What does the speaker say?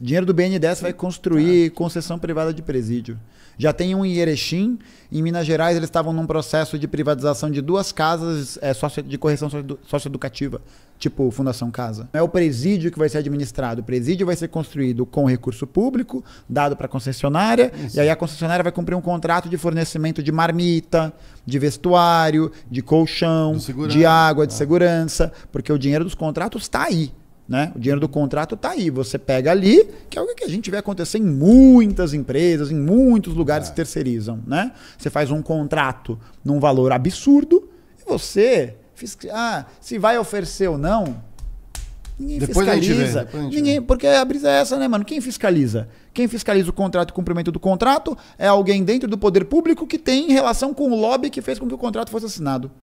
Dinheiro do BNDES vai construir tá. concessão privada de presídio. Já tem um em Erechim, em Minas Gerais eles estavam num processo de privatização de duas casas é, de correção socioeducativa, tipo Fundação Casa. É o presídio que vai ser administrado. O presídio vai ser construído com recurso público, dado para a concessionária, Isso. e aí a concessionária vai cumprir um contrato de fornecimento de marmita, de vestuário, de colchão, de água, de ah. segurança, porque o dinheiro dos contratos está aí. Né? O dinheiro do contrato está aí, você pega ali, que é o que a gente vê acontecer em muitas empresas, em muitos lugares é. que terceirizam. Né? Você faz um contrato num valor absurdo e você ah, se vai oferecer ou não, ninguém depois fiscaliza. Vê, ninguém, porque a brisa é essa, né, mano? Quem fiscaliza? Quem fiscaliza o contrato e o cumprimento do contrato é alguém dentro do poder público que tem relação com o lobby que fez com que o contrato fosse assinado.